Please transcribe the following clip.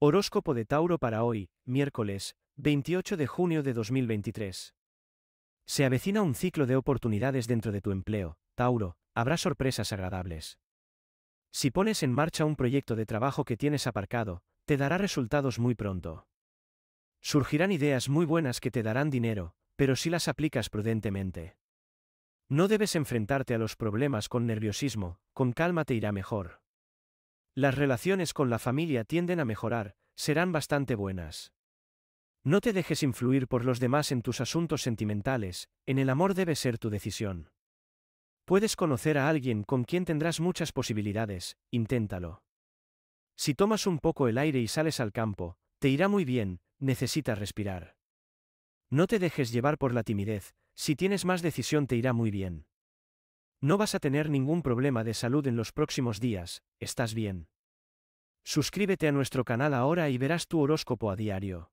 Horóscopo de Tauro para hoy, miércoles, 28 de junio de 2023. Se avecina un ciclo de oportunidades dentro de tu empleo, Tauro, habrá sorpresas agradables. Si pones en marcha un proyecto de trabajo que tienes aparcado, te dará resultados muy pronto. Surgirán ideas muy buenas que te darán dinero, pero si las aplicas prudentemente. No debes enfrentarte a los problemas con nerviosismo, con calma te irá mejor. Las relaciones con la familia tienden a mejorar, serán bastante buenas. No te dejes influir por los demás en tus asuntos sentimentales, en el amor debe ser tu decisión. Puedes conocer a alguien con quien tendrás muchas posibilidades, inténtalo. Si tomas un poco el aire y sales al campo, te irá muy bien, necesitas respirar. No te dejes llevar por la timidez, si tienes más decisión te irá muy bien. No vas a tener ningún problema de salud en los próximos días, estás bien. Suscríbete a nuestro canal ahora y verás tu horóscopo a diario.